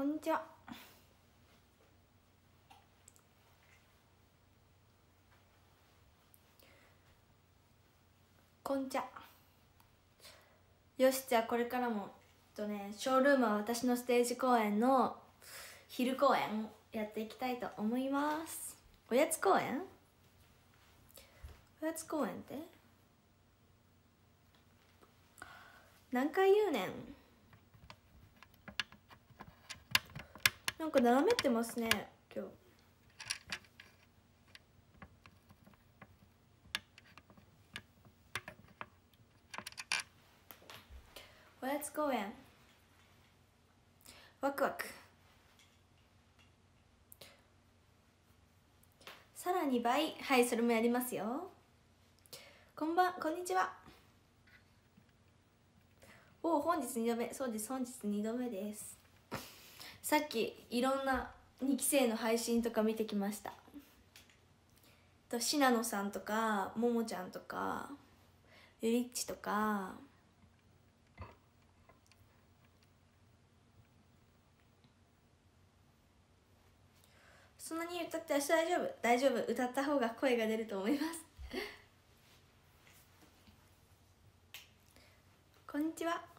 こんにちはこんちは。よしじゃあこれからもっとねショールームは私のステージ公演の昼公演やっていきたいと思いますおやつ公演おやつ公演って何回言うねんなんか斜めってますね今日おやつ公園ワクワクさらに倍はいそれもやりますよこんばんこんにちはおお本日2度目そうです本日2度目ですさっきいろんな2期生の配信とか見てきましたと信濃さんとかももちゃんとかゆりっちとかそんなに歌って明日大丈夫大丈夫歌った方が声が出ると思います こんにちは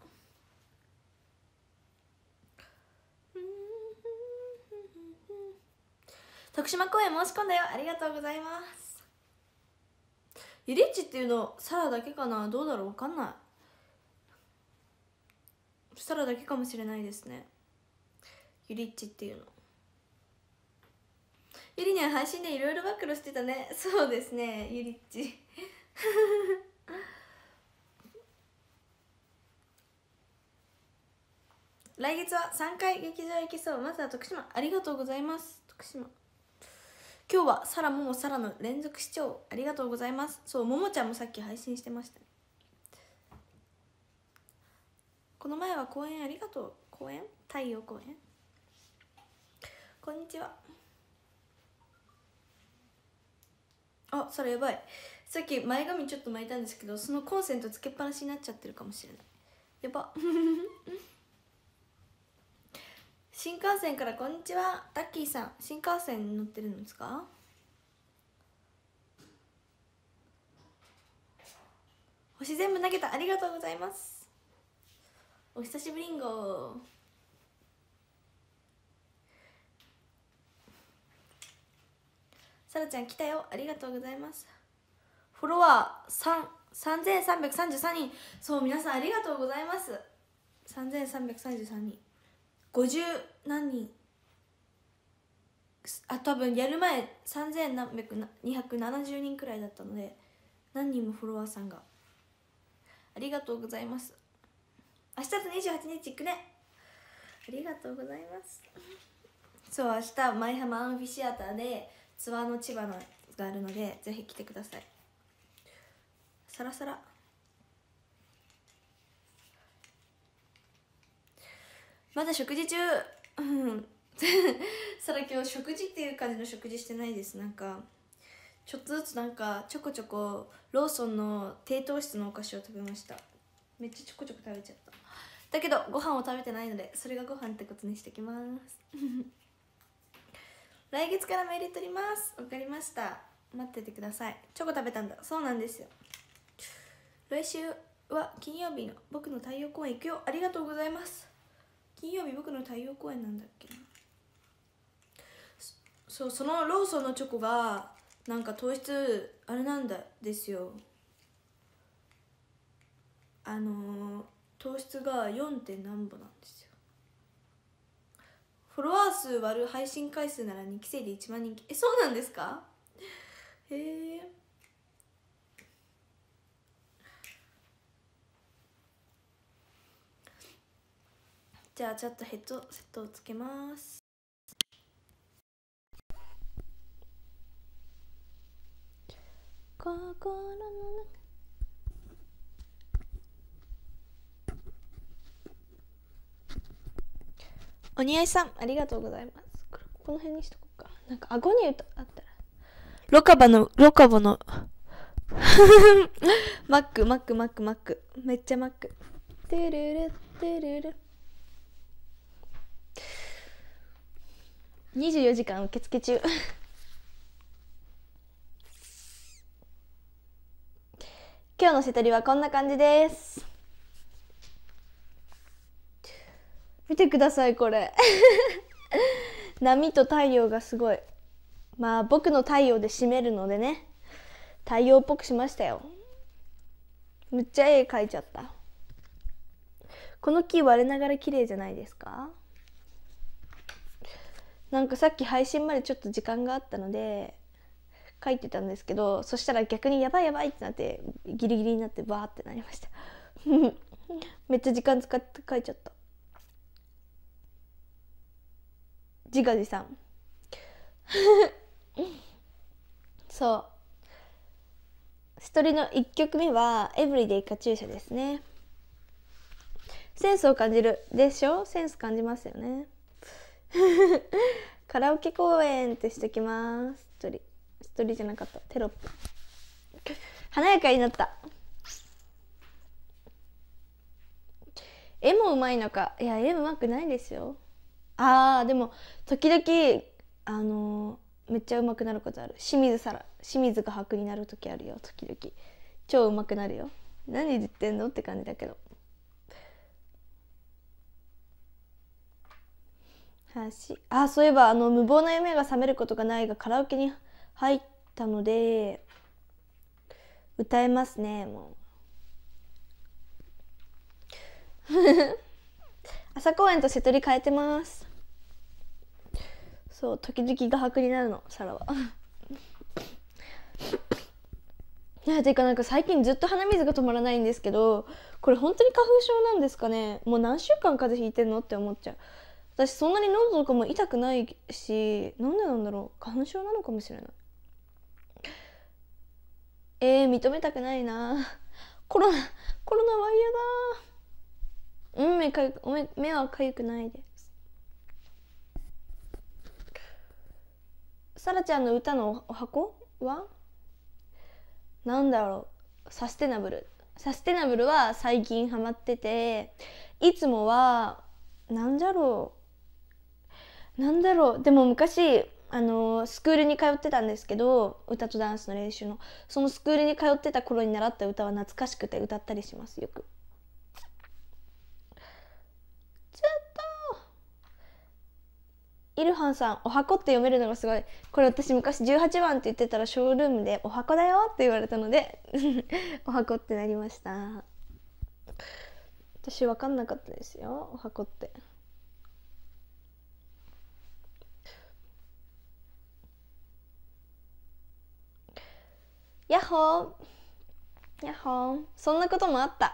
徳島公演申し込んだよありがとうございますゆりっちっていうのサラだけかなどうだろう分かんないサラだけかもしれないですねゆりっちっていうのゆりには配信でいろいろ暴露してたねそうですねゆりっち来月は3回劇場行けそうまずは徳島ありがとうございます徳島今日はさらももサの連続視聴ありがとうございますそうももちゃんもさっき配信してました、この前は公演ありがとう公演太陽公演こんにちはあそれやばいさっき前髪ちょっと巻いたんですけどそのコンセントつけっぱなしになっちゃってるかもしれないやば新幹線からこんにちはタッキーさん新幹線乗ってるんですか星全部投げたありがとうございますお久しぶりんごさらちゃん来たよありがとうございますフォロワー3333人そう皆さんありがとうございます3333人50何人あ多分やる前3270人くらいだったので何人もフォロワーさんがありがとうございます明日と28日行くねありがとうございますそう明日舞浜アンフィシアターでツアーの千葉のがあるのでぜひ来てくださいサラサラまだ食事中うんさら 今日食事っていう感じの食事してないですなんかちょっとずつなんかちょこちょこローソンの低糖質のお菓子を食べましためっちゃちょこちょこ食べちゃっただけどご飯を食べてないのでそれがご飯ってことにしてきます 来月からメール取りますわかりました待っててくださいチョコ食べたんだそうなんですよ来週は金曜日の僕の太陽公園行くよありがとうございます金曜日僕の太陽公演なんだっけなそうそのローソンのチョコがなんか糖質あれなんだですよあのー、糖質が 4. 点何歩なんですよフォロワー数割る配信回数なら2期生で1万人えそうなんですかへえじゃあちょっとヘッドセットをつけますお似合いさんありがとうございますこの辺にしとこうかなんか顎にあったらロカバのロカボの マックマックマックマックめっちゃマックテルルテルル24時間受付中 今日の瀬取りはこんな感じです見てくださいこれ 波と太陽がすごいまあ僕の太陽で締めるのでね太陽っぽくしましたよむっちゃ絵描いちゃったこの木割れながら綺麗じゃないですかなんかさっき配信までちょっと時間があったので書いてたんですけどそしたら逆にやばいやばいってなってギリギリになってバーってなりました めっちゃ時間使って書いちゃった自画自賛 そう一人の1曲目は「エブリデイカチューシャ」ですねセンスを感じるでしょセンス感じますよね カラオケ公演ってしときますストリストリじゃなかったテロップ華やかになった絵もうまいのかいや絵うまくないですよあーでも時々あのー、めっちゃうまくなることある清水さら清水が白になる時あるよ時々超うまくなるよ何言ってんのって感じだけど話あそういえばあの無謀な夢が覚めることがないがカラオケに入ったので歌えますねもう 朝公演と瀬戸り変えてますそう時々画伯になるのサラは いやていうかなんか最近ずっと鼻水が止まらないんですけどこれ本当に花粉症なんですかねもう何週間風邪ひいてんのって思っちゃう私そんなに喉とかも痛くないしなんでなんだろう花粉症なのかもしれないえー、認めたくないなコロナコロナは嫌だうん目かゆく目目はかゆくないですさらちゃんの歌のお箱はなんだろうサステナブルサステナブルは最近ハマってていつもはなんじゃろうなんだろうでも昔あのスクールに通ってたんですけど歌とダンスの練習のそのスクールに通ってた頃に習った歌は懐かしくて歌ったりしますよく。ちょっとイルハンさん「お箱」って読めるのがすごいこれ私昔18番って言ってたらショールームで「お箱だよ」って言われたので お箱ってなりました私分かんなかったですよお箱って。やっほーやっほーそんなこともあった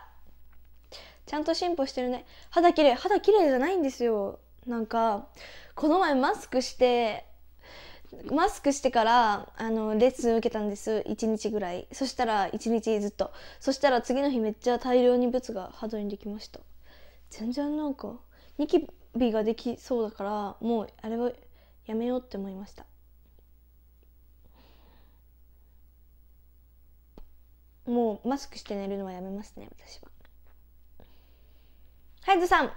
ちゃんと進歩してるね肌綺麗肌綺麗じゃないんですよなんかこの前マスクしてマスクしてからあのレッスン受けたんです1日ぐらいそしたら1日ずっとそしたら次の日めっちゃ大量にブツが肌にできました全然なんかニキビができそうだからもうあれはやめようって思いましたもうマスクして寝るのはやめますね私はハイズさん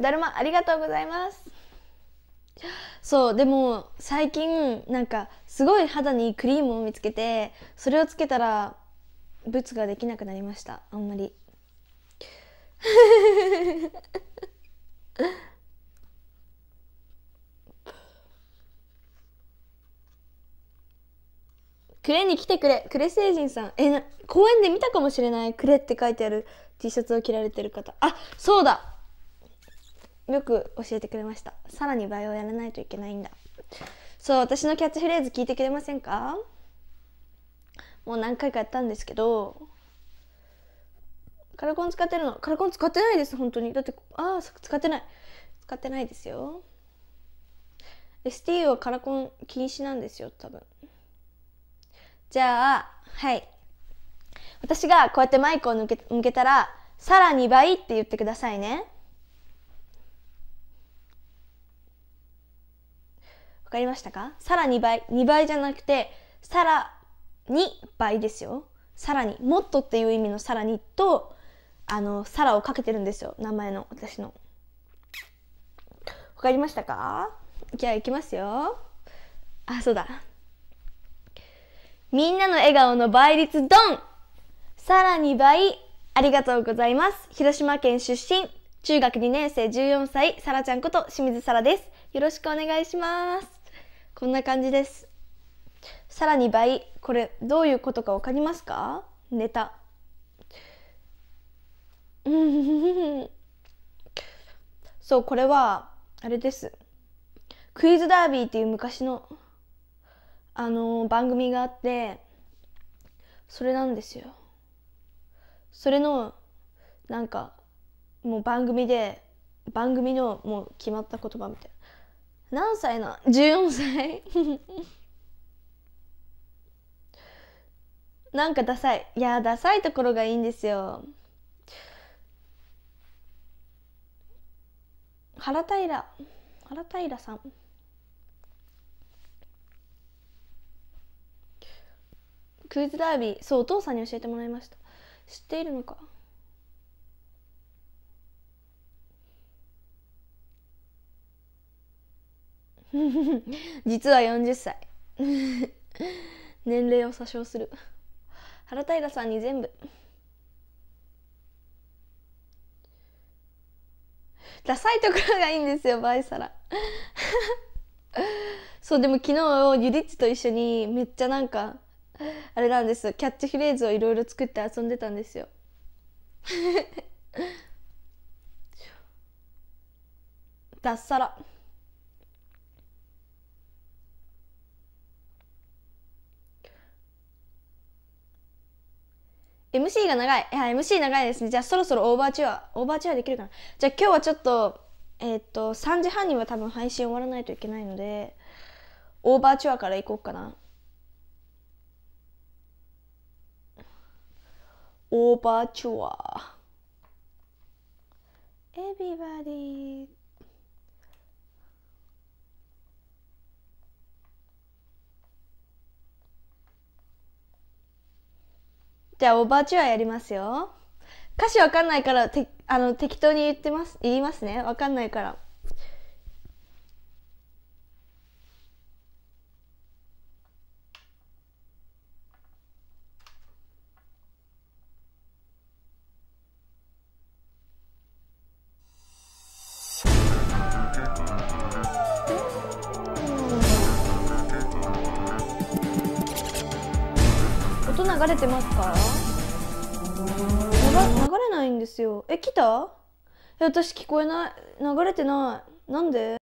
だるまありがとうございますそうでも最近なんかすごい肌にクリームを見つけてそれをつけたらブツができなくなりましたあんまりクレに来てくれクレ星人さんえな公園で見たかもしれないクレって書いてある T シャツを着られてる方あそうだよく教えてくれましたさらにイオやらないといけないんだそう私のキャッチフレーズ聞いてくれませんかもう何回かやったんですけどカラコン使ってるのカラコン使ってないです本当にだってああ使ってない使ってないですよ ST はカラコン禁止なんですよ多分じゃあはい私がこうやってマイクを向け向けたらさらに倍って言ってくださいねわかりましたかさらに倍2倍じゃなくてさらに倍ですよさらにもっとっていう意味のさらにとあのさらをかけてるんですよ名前の私のわかりましたかじゃあいきますよあそうだみんなの笑顔の倍率ドンさらに倍、ありがとうございます。広島県出身、中学2年生14歳、さらちゃんこと清水さらです。よろしくお願いします。こんな感じです。さらに倍、これどういうことかわかりますかネタ。そう、これは、あれです。クイズダービーっていう昔のあの番組があってそれなんですよそれのなんかもう番組で番組のもう決まった言葉みたいな何歳な ?14 歳 なんかダサいいやダサいところがいいんですよ原平原平さんクイズダービーそうお父さんに教えてもらいました知っているのか 実は40歳 年齢を詐称する原平さんに全部ダサいところがいいんですよバイサラ そうでも昨日ゆりっちと一緒にめっちゃなんか あれなんですキャッチフレーズをいろいろ作って遊んでたんですよだ サラエ MC が長い。いや、MC 長いですね。じゃあそろそろオーバーチュア、オーバーチュアできるかな。じゃあ今日はちょっと、えー、っと、3時半には多分配信終わらないといけないので、オーバーチュアから行こうかな。オーバーチュアエビバディじゃあオーバーチュアやりますよ歌詞わかんないからてあの適当に言ってます言いますねわかんないから流れてますか流れないんですよえ来た私聞こえない流れてないなんで